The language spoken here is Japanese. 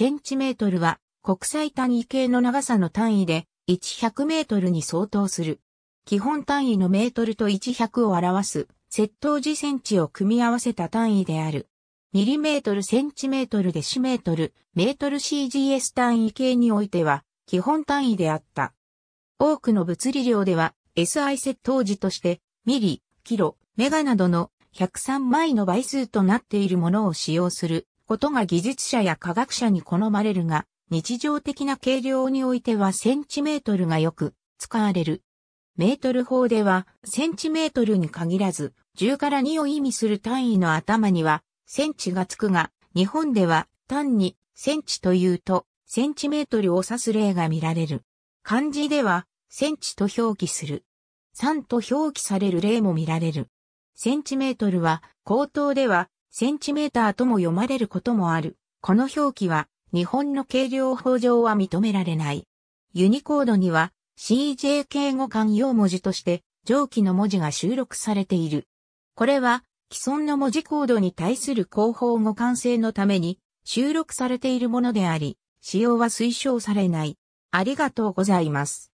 センチメートルは国際単位系の長さの単位で100メートルに相当する。基本単位のメートルと100を表す接頭時センチを組み合わせた単位である。ミリメートル、センチメートル、デシメートル、メートル CGS 単位系においては基本単位であった。多くの物理量では SI 接頭時としてミリ、キロ、メガなどの103枚の倍数となっているものを使用することが技術者や科学者に好まれるが、日常的な計量においてはセンチメートルがよく使われる。メートル法ではセンチメートルに限らず10から2を意味する単位の頭にはセンチがつくが日本では単にセンチというとセンチメートルを指す例が見られる。漢字ではセンチと表記する。3と表記される例も見られる。センチメートルは口頭ではセンチメーターとも読まれることもある。この表記は日本の計量法上は認められない。ユニコードには CJ k 語慣用文字として上記の文字が収録されている。これは既存の文字コードに対する広報互換性のために収録されているものであり、使用は推奨されない。ありがとうございます。